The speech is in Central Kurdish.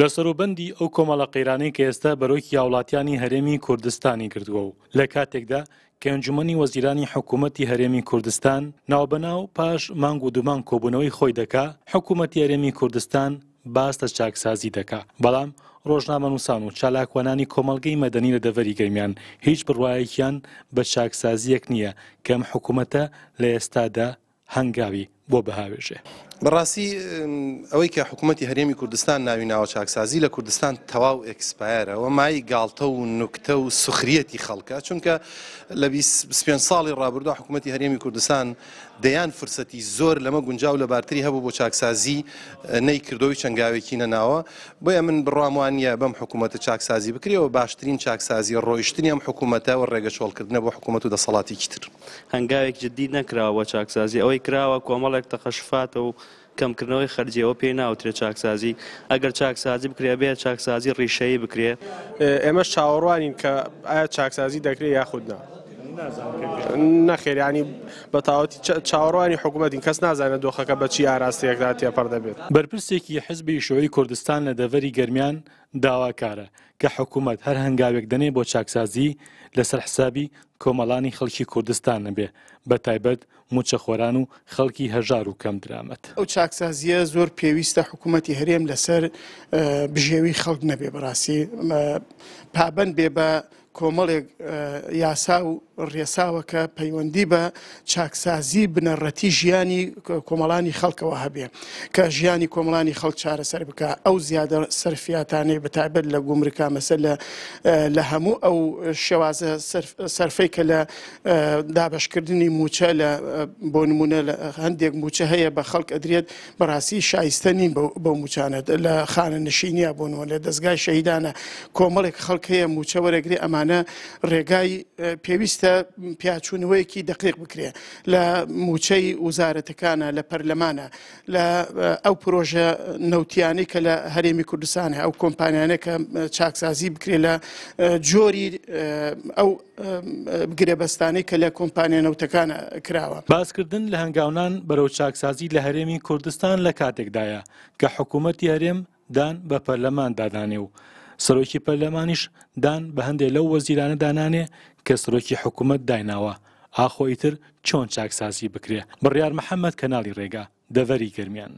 لە سەرۆبندی ئەو کۆمەڵە قەیرانەی کە ئێستا بەرۆکی یاوڵاتیانی هەرێمی کوردستانی کردووە و لە کاتێکدا کەنجومنی وەزیرانی حکوومەتتی هەرێمی کوردستان ناوبەناو پاش مانگ و دومان کۆبوونەوەی خۆی دەکا حکوومەتتی هەرێمی کوردستان باستە چاکسازی دەکا بەڵام ڕۆژنامە نووسان و چالاکوانانی کۆمەلگەی مەدەنی لە دەوەری گەرمیان هیچ بڕواایەکیان بە چاکسازیەک نییە کەم حکوومەتە لە ئێستادا هەنگاوی بۆ بەهاوێژێ بەڕاستی ئەوەی کە حکوومەتتی هەرێمی کوردستان ناوی ناوە چاکسازی لە کوردستان تەواو ئەکسپایرەوە مای گالتە و نوکتە و سخریەتی خەڵکە چونکە لە 25 ساڵی ڕابردووە حکوومەتتی هەرێمی کوردستان دەیان فرسەتی زۆر لەمە گونجاو لە بارتری هەبوو بۆ چاکسازی نەیکردەوەی چەنگاوێکی نەناوە بۆیە من بڕاموانە بەم حکوومەتە چاکسازی بکرێەوە باشترین چاکسازی ڕۆیشتنی ئەم حکوومەتەوە ڕێگە چۆڵکردنە بۆ حکوومەت و دەسەڵاتی کتر هەنگاوێک جدی نەکراوە چاکسازی ئەوەی کراوە کۆمەڵ خەڵک تەخەشفاتە و کەمکردنەوەی خەرجیەوە پێی ناوترێت چاکسازی ئەگەر چاکسازی بکرێ بێت چاکسازی ڕیشەیە بکرێ ئێمە چاوەڕوانین کە ئایا چاکسازی دەکرێت یاخودنا نەخێر ینی بە تاوەتی چاوەڕوانی حکوومەتین کەس نازانە دۆخەکە بەچی ئاراستەیەکدا تێپەر دەبێت بەرپرسێکی حزبی شۆی کوردستان لە دەڤری گەرمیان داواکارە کە حکوومەت هەر هەنگاوێک دەنێ بۆ چاکسازی لەسەر حسابی کۆمەڵانی خەڵکی کوردستان نەبێ بە تایبەت موچەخۆران و خەڵکی هەژار و کەم درامەت ئەو چاکسازیە زۆر پێویستە حکوومەتتی هەرێم لەسەر بژێوی خەڵک نەبێ بەڕاستی پابند بێ بە کۆمەڵێک یاسا و ڕێساوەکە پەیوەندی بە چاکسازی بنەڕەتی ژیانی کۆمەڵانی خەڵکەوە هەبێ کە ژیانی کۆمەڵانی خەڵک چارەسەر بکە ئەو زیادە سەرفیاتانەی بەتابێت لە گومرکا مەسە لە هەموو ئەو شێوازە سەرفەی کە لە دابشکردنی موچە لە بۆ نمونە هەندێک موچە هەیە بە خەڵک ئەدرێت بەڕاستی شایستە نین بە موچانت لە خانە نشینیا بۆنەوە لە دەستگای شەیدانە کۆمەڵێک خەڵک هەیە موچە وەرەگری ئەمانە ڕێگای پێویستە پێویستە پیاچوونەوەیەکی دقیق بکرێ لە موچەی وزارەتەکانە لە پەرلەمانە لە ئەو پرۆژە نەوتیانی کە لە هەرێمی کوردستانە ئەو کۆمپانیانەکە چاکسازی بکرێ لە جۆری ئەو گرێبەستانی کە لە کۆمپانیە نەوتەکانە کراوە باسکردن لە هەنگاوان بەرەو چاکسازی لە هەرێمی کوردستان لە کاتێکدایە کە حکوومەتی هەرێم دان بە پەرلەمان دادانێ و سەرۆکی پەرلەمانیش دان بە هەندێک لەو وەزیرانە دانانێ کە سەرۆکی حکوومەت دایناوە ئاخۆیتر چۆن چاکسازی بکرێ بڕیار محەممەد کەناڵی ڕێگا دەڤەری گرمیان